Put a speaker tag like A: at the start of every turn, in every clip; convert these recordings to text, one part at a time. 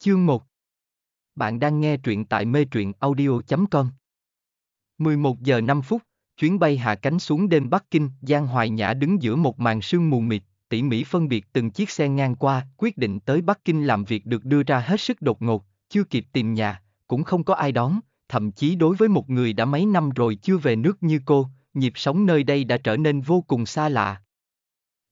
A: Chương 1 Bạn đang nghe truyện tại mê truyện audio.com 11 giờ 5 phút, chuyến bay hạ cánh xuống đêm Bắc Kinh, Giang Hoài Nhã đứng giữa một màn sương mù mịt, tỉ mỉ phân biệt từng chiếc xe ngang qua, quyết định tới Bắc Kinh làm việc được đưa ra hết sức đột ngột, chưa kịp tìm nhà, cũng không có ai đón, thậm chí đối với một người đã mấy năm rồi chưa về nước như cô, nhịp sống nơi đây đã trở nên vô cùng xa lạ.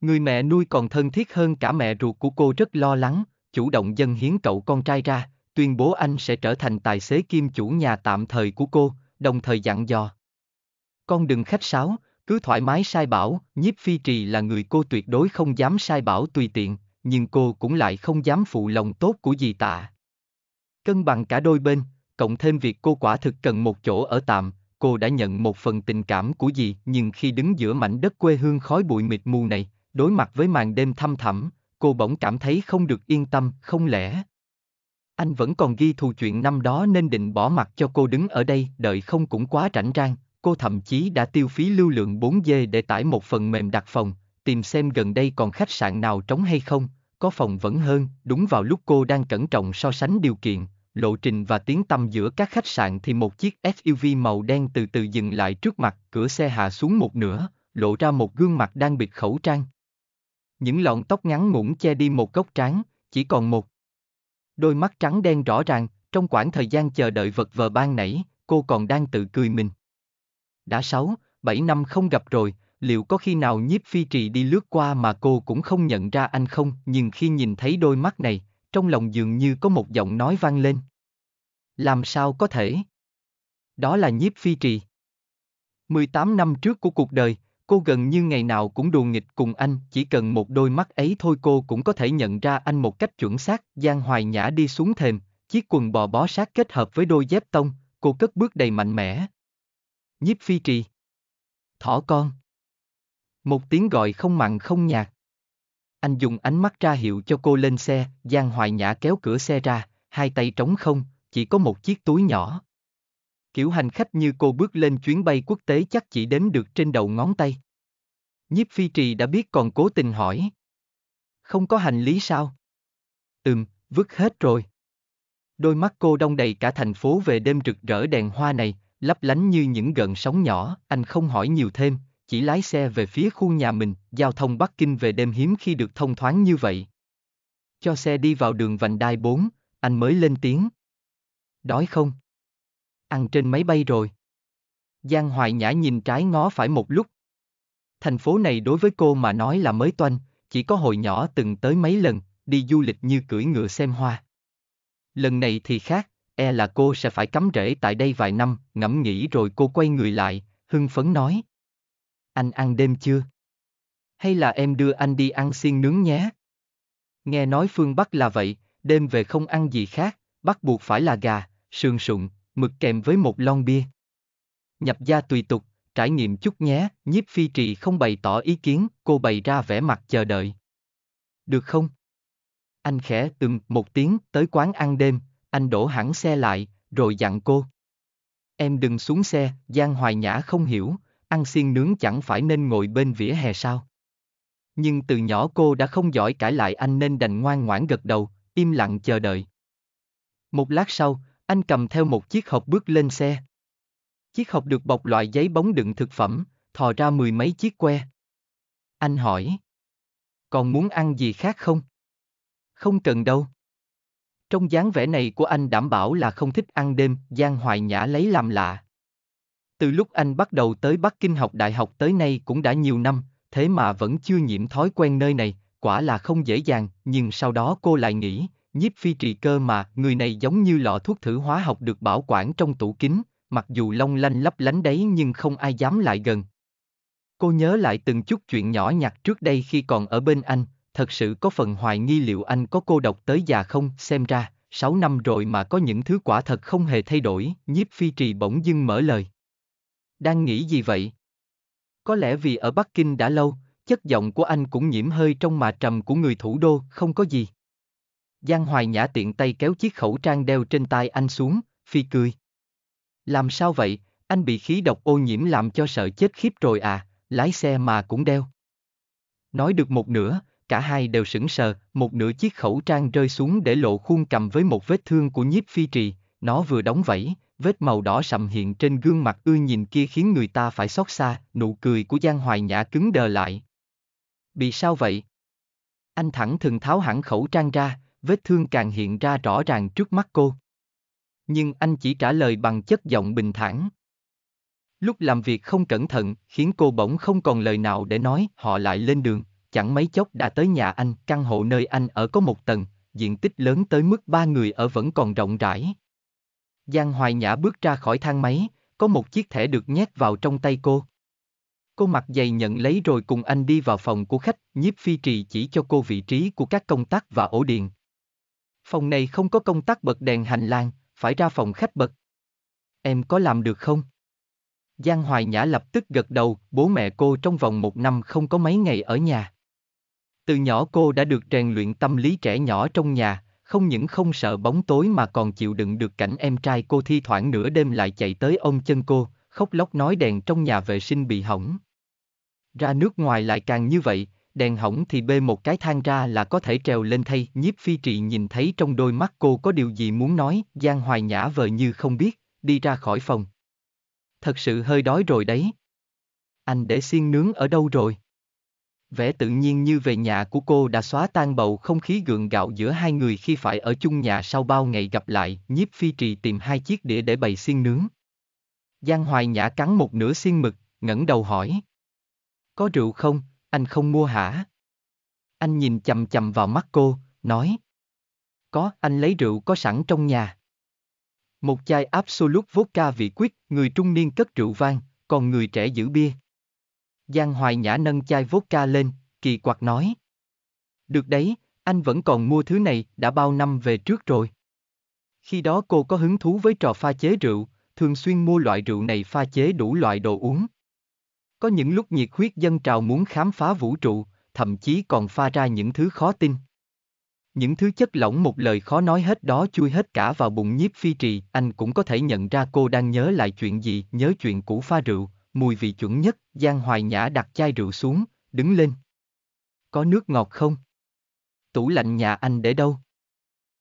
A: Người mẹ nuôi còn thân thiết hơn cả mẹ ruột của cô rất lo lắng, chủ động dâng hiến cậu con trai ra, tuyên bố anh sẽ trở thành tài xế kim chủ nhà tạm thời của cô, đồng thời dặn dò. Con đừng khách sáo, cứ thoải mái sai bảo, nhiếp phi trì là người cô tuyệt đối không dám sai bảo tùy tiện, nhưng cô cũng lại không dám phụ lòng tốt của dì tạ. Cân bằng cả đôi bên, cộng thêm việc cô quả thực cần một chỗ ở tạm, cô đã nhận một phần tình cảm của dì, nhưng khi đứng giữa mảnh đất quê hương khói bụi mịt mù này, đối mặt với màn đêm thăm thẳm, cô bỗng cảm thấy không được yên tâm, không lẽ. Anh vẫn còn ghi thù chuyện năm đó nên định bỏ mặt cho cô đứng ở đây, đợi không cũng quá rảnh rang, cô thậm chí đã tiêu phí lưu lượng 4 dê để tải một phần mềm đặt phòng, tìm xem gần đây còn khách sạn nào trống hay không, có phòng vẫn hơn, đúng vào lúc cô đang cẩn trọng so sánh điều kiện, lộ trình và tiếng tâm giữa các khách sạn thì một chiếc SUV màu đen từ từ dừng lại trước mặt, cửa xe hạ xuống một nửa, lộ ra một gương mặt đang bịt khẩu trang, những lọn tóc ngắn ngủn che đi một góc trán, chỉ còn một. Đôi mắt trắng đen rõ ràng, trong khoảng thời gian chờ đợi vật vờ ban nãy, cô còn đang tự cười mình. Đã 6, 7 năm không gặp rồi, liệu có khi nào nhiếp phi trì đi lướt qua mà cô cũng không nhận ra anh không, nhưng khi nhìn thấy đôi mắt này, trong lòng dường như có một giọng nói vang lên. Làm sao có thể? Đó là nhiếp phi trì. 18 năm trước của cuộc đời, Cô gần như ngày nào cũng đùa nghịch cùng anh, chỉ cần một đôi mắt ấy thôi cô cũng có thể nhận ra anh một cách chuẩn xác. Giang Hoài Nhã đi xuống thềm, chiếc quần bò bó sát kết hợp với đôi dép tông, cô cất bước đầy mạnh mẽ. Nhiếp phi trì. Thỏ con. Một tiếng gọi không mặn không nhạt. Anh dùng ánh mắt ra hiệu cho cô lên xe, Giang Hoài Nhã kéo cửa xe ra, hai tay trống không, chỉ có một chiếc túi nhỏ kiểu hành khách như cô bước lên chuyến bay quốc tế chắc chỉ đếm được trên đầu ngón tay. Nhiếp phi trì đã biết còn cố tình hỏi. Không có hành lý sao? Ừm, vứt hết rồi. Đôi mắt cô đông đầy cả thành phố về đêm rực rỡ đèn hoa này, lấp lánh như những gợn sóng nhỏ, anh không hỏi nhiều thêm, chỉ lái xe về phía khu nhà mình, giao thông Bắc Kinh về đêm hiếm khi được thông thoáng như vậy. Cho xe đi vào đường vành đai 4, anh mới lên tiếng. Đói không? ăn trên máy bay rồi. Giang Hoài Nhã nhìn trái ngó phải một lúc. Thành phố này đối với cô mà nói là mới toanh, chỉ có hồi nhỏ từng tới mấy lần, đi du lịch như cưỡi ngựa xem hoa. Lần này thì khác, e là cô sẽ phải cắm rễ tại đây vài năm, ngẫm nghĩ rồi cô quay người lại, hưng phấn nói. Anh ăn đêm chưa? Hay là em đưa anh đi ăn xiên nướng nhé? Nghe nói phương Bắc là vậy, đêm về không ăn gì khác, bắt buộc phải là gà, sườn sụn, mực kèm với một lon bia. Nhập gia tùy tục, trải nghiệm chút nhé, nhiếp phi trì không bày tỏ ý kiến, cô bày ra vẻ mặt chờ đợi. Được không? Anh khẽ từng một tiếng tới quán ăn đêm, anh đổ hẳn xe lại, rồi dặn cô. Em đừng xuống xe, Giang Hoài Nhã không hiểu, ăn xiên nướng chẳng phải nên ngồi bên vỉa hè sao? Nhưng từ nhỏ cô đã không giỏi cãi lại anh nên đành ngoan ngoãn gật đầu, im lặng chờ đợi. Một lát sau, anh cầm theo một chiếc hộp bước lên xe. Chiếc hộp được bọc loại giấy bóng đựng thực phẩm, thò ra mười mấy chiếc que. Anh hỏi. Còn muốn ăn gì khác không? Không cần đâu. Trong dáng vẻ này của anh đảm bảo là không thích ăn đêm, Giang Hoài Nhã lấy làm lạ. Từ lúc anh bắt đầu tới Bắc Kinh học đại học tới nay cũng đã nhiều năm, thế mà vẫn chưa nhiễm thói quen nơi này, quả là không dễ dàng, nhưng sau đó cô lại nghĩ, nhiếp phi trì cơ mà, người này giống như lọ thuốc thử hóa học được bảo quản trong tủ kính, mặc dù long lanh lấp lánh đấy nhưng không ai dám lại gần. Cô nhớ lại từng chút chuyện nhỏ nhặt trước đây khi còn ở bên anh, thật sự có phần hoài nghi liệu anh có cô độc tới già không, xem ra, sáu năm rồi mà có những thứ quả thật không hề thay đổi, nhiếp phi trì bỗng dưng mở lời. Đang nghĩ gì vậy? Có lẽ vì ở Bắc Kinh đã lâu, chất giọng của anh cũng nhiễm hơi trong mà trầm của người thủ đô, không có gì. Giang Hoài Nhã tiện tay kéo chiếc khẩu trang đeo trên tay anh xuống, phi cười. Làm sao vậy, anh bị khí độc ô nhiễm làm cho sợ chết khiếp rồi à, lái xe mà cũng đeo. Nói được một nửa, cả hai đều sững sờ, một nửa chiếc khẩu trang rơi xuống để lộ khuôn cầm với một vết thương của nhiếp phi trì, nó vừa đóng vẫy, vết màu đỏ sậm hiện trên gương mặt ưa nhìn kia khiến người ta phải xót xa, nụ cười của Giang Hoài Nhã cứng đờ lại. Bị sao vậy? Anh thẳng thừng tháo hẳn khẩu trang ra, vết thương càng hiện ra rõ ràng trước mắt cô. Nhưng anh chỉ trả lời bằng chất giọng bình thản. Lúc làm việc không cẩn thận khiến cô bỗng không còn lời nào để nói, họ lại lên đường, chẳng mấy chốc đã tới nhà anh, căn hộ nơi anh ở có một tầng, diện tích lớn tới mức ba người ở vẫn còn rộng rãi. Giang Hoài Nhã bước ra khỏi thang máy, có một chiếc thẻ được nhét vào trong tay cô. Cô mặc giày nhận lấy rồi cùng anh đi vào phòng của khách, nhiếp phi trì chỉ cho cô vị trí của các công tắc và ổ điện, Phòng này không có công tắc bật đèn hành lang, phải ra phòng khách bật. Em có làm được không? Giang Hoài Nhã lập tức gật đầu, bố mẹ cô trong vòng một năm không có mấy ngày ở nhà. Từ nhỏ cô đã được rèn luyện tâm lý trẻ nhỏ trong nhà, không những không sợ bóng tối mà còn chịu đựng được cảnh em trai cô thi thoảng nửa đêm lại chạy tới ông chân cô, khóc lóc nói đèn trong nhà vệ sinh bị hỏng. Ra nước ngoài lại càng như vậy, đèn hỏng thì bê một cái thang ra là có thể trèo lên thay. Nhiếp phi trị nhìn thấy trong đôi mắt cô có điều gì muốn nói, Giang Hoài Nhã vờ như không biết, đi ra khỏi phòng. Thật sự hơi đói rồi đấy. Anh để xiên nướng ở đâu rồi? Vẻ tự nhiên như về nhà của cô đã xóa tan bầu không khí gượng gạo giữa hai người khi phải ở chung nhà sau bao ngày gặp lại, nhiếp phi trì tìm hai chiếc đĩa để bày xiên nướng. Giang Hoài Nhã cắn một nửa xiên mực, ngẩng đầu hỏi. Có rượu không, anh không mua hả? Anh nhìn chầm chầm vào mắt cô, nói. Có, anh lấy rượu có sẵn trong nhà. Một chai Absolut Vodka vị quyết, người trung niên cất rượu vang, còn người trẻ giữ bia. Giang Hoài Nhã nâng chai vodka lên, kỳ quặc nói. Được đấy, anh vẫn còn mua thứ này đã bao năm về trước rồi. Khi đó cô có hứng thú với trò pha chế rượu, thường xuyên mua loại rượu này pha chế đủ loại đồ uống. Có những lúc nhiệt huyết dân trào muốn khám phá vũ trụ, thậm chí còn pha ra những thứ khó tin. Những thứ chất lỏng một lời khó nói hết đó chui hết cả vào bụng nhiếp phi trì, anh cũng có thể nhận ra cô đang nhớ lại chuyện gì, nhớ chuyện cũ pha rượu, mùi vị chuẩn nhất, Giang Hoài Nhã đặt chai rượu xuống, đứng lên. Có nước ngọt không? Tủ lạnh nhà anh để đâu?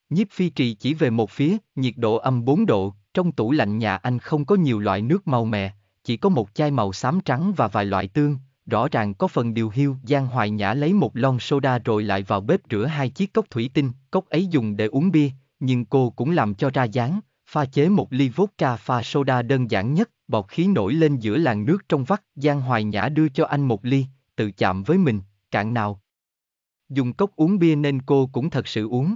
A: Nhiếp phi trì chỉ về một phía, nhiệt độ âm 4 độ, trong tủ lạnh nhà anh không có nhiều loại nước màu mè, chỉ có một chai màu xám trắng và vài loại tương, rõ ràng có phần điều hiu. Giang Hoài Nhã lấy một lon soda rồi lại vào bếp rửa hai chiếc cốc thủy tinh, cốc ấy dùng để uống bia, nhưng cô cũng làm cho ra dáng, pha chế một ly vodka pha soda đơn giản nhất, bọt khí nổi lên giữa làn nước trong vắt. Giang Hoài Nhã đưa cho anh một ly, tự chạm với mình, cạn nào. Dùng cốc uống bia nên cô cũng thật sự uống.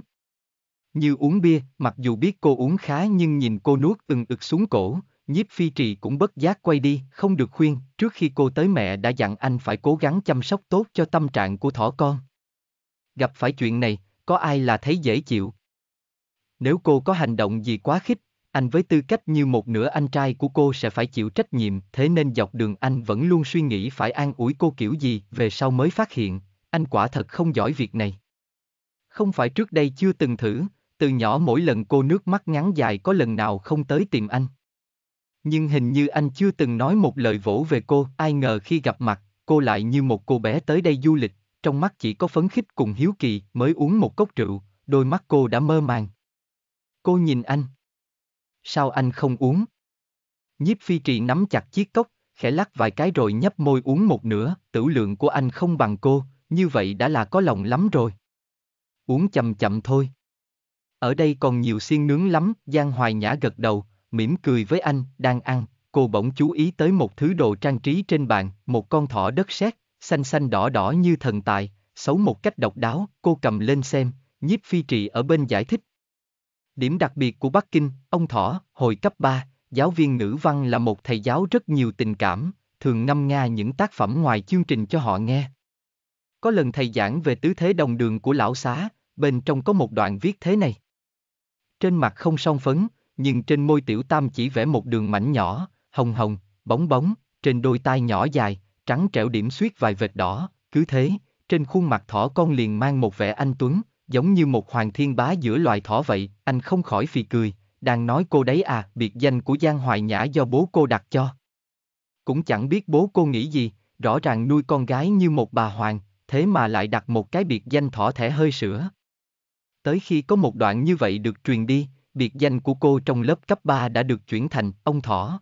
A: Như uống bia, mặc dù biết cô uống khá nhưng nhìn cô nuốt ừng ực xuống cổ, Nhiếp phi trì cũng bất giác quay đi, không được khuyên, trước khi cô tới mẹ đã dặn anh phải cố gắng chăm sóc tốt cho tâm trạng của thỏ con. Gặp phải chuyện này, có ai là thấy dễ chịu. Nếu cô có hành động gì quá khích, anh với tư cách như một nửa anh trai của cô sẽ phải chịu trách nhiệm, thế nên dọc đường anh vẫn luôn suy nghĩ phải an ủi cô kiểu gì, về sau mới phát hiện, anh quả thật không giỏi việc này. Không phải trước đây chưa từng thử, từ nhỏ mỗi lần cô nước mắt ngắn dài có lần nào không tới tìm anh. Nhưng hình như anh chưa từng nói một lời vỗ về cô, ai ngờ khi gặp mặt, cô lại như một cô bé tới đây du lịch, trong mắt chỉ có phấn khích cùng hiếu kỳ, mới uống một cốc rượu, đôi mắt cô đã mơ màng. Cô nhìn anh. Sao anh không uống? Nhiếp phi trì nắm chặt chiếc cốc, khẽ lắc vài cái rồi nhấp môi uống một nửa, tử lượng của anh không bằng cô, như vậy đã là có lòng lắm rồi. Uống chậm chậm thôi. Ở đây còn nhiều xiên nướng lắm, Giang Hoài Nhã gật đầu, mỉm cười với anh, đang ăn, cô bỗng chú ý tới một thứ đồ trang trí trên bàn, một con thỏ đất sét, xanh xanh đỏ đỏ như thần tài, xấu một cách độc đáo, cô cầm lên xem, nhiếp phi trị ở bên giải thích. Điểm đặc biệt của Bắc Kinh, ông Thỏ, hồi cấp 3, giáo viên ngữ văn là một thầy giáo rất nhiều tình cảm, thường ngâm nga những tác phẩm ngoài chương trình cho họ nghe. Có lần thầy giảng về tứ thế đồng đường của lão xá, bên trong có một đoạn viết thế này. Trên mặt không song phấn, nhưng trên môi tiểu tam chỉ vẽ một đường mảnh nhỏ, hồng hồng, bóng bóng, trên đôi tai nhỏ dài, trắng trẻo điểm xuyết vài vệt đỏ, cứ thế, trên khuôn mặt thỏ con liền mang một vẻ anh tuấn, giống như một hoàng thiên bá giữa loài thỏ vậy, anh không khỏi phì cười, đang nói cô đấy à, biệt danh của Giang Hoài Nhã do bố cô đặt cho. Cũng chẳng biết bố cô nghĩ gì, rõ ràng nuôi con gái như một bà hoàng, thế mà lại đặt một cái biệt danh thỏ thẻ hơi sữa. Tới khi có một đoạn như vậy được truyền đi, biệt danh của cô trong lớp cấp 3 đã được chuyển thành ông Thỏ.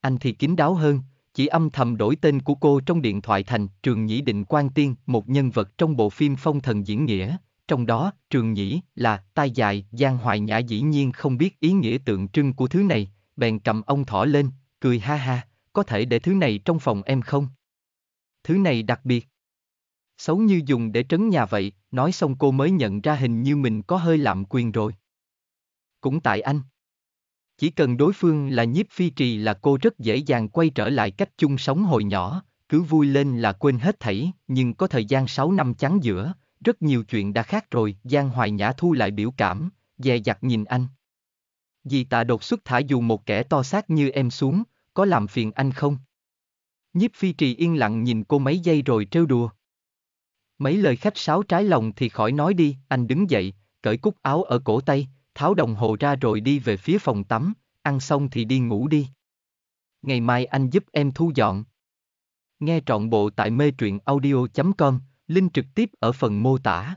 A: Anh thì kín đáo hơn, chỉ âm thầm đổi tên của cô trong điện thoại thành Trường Nhĩ Định Quang Tiên, một nhân vật trong bộ phim Phong Thần Diễn Nghĩa, trong đó Trường Nhĩ là tai dài, Giang Hoài Nhã dĩ nhiên không biết ý nghĩa tượng trưng của thứ này, bèn cầm ông Thỏ lên, cười ha ha, có thể để thứ này trong phòng em không? Thứ này đặc biệt. Xấu như dùng để trấn nhà vậy, nói xong cô mới nhận ra hình như mình có hơi lạm quyền rồi cũng tại anh. Chỉ cần đối phương là nhiếp phi trì là cô rất dễ dàng quay trở lại cách chung sống hồi nhỏ, cứ vui lên là quên hết thảy, nhưng có thời gian 6 năm trắng giữa, rất nhiều chuyện đã khác rồi, Giang Hoài Nhã thu lại biểu cảm, dè dặt nhìn anh. Dì tạ đột xuất thả dù một kẻ to xác như em xuống, có làm phiền anh không? Nhiếp phi trì yên lặng nhìn cô mấy giây rồi trêu đùa. Mấy lời khách sáo trái lòng thì khỏi nói đi, anh đứng dậy, cởi cúc áo ở cổ tay, tháo đồng hồ ra rồi đi về phía phòng tắm, ăn xong thì đi ngủ đi. Ngày mai anh giúp em thu dọn. Nghe trọn bộ tại mê truyện audio.com, link trực tiếp ở phần mô tả.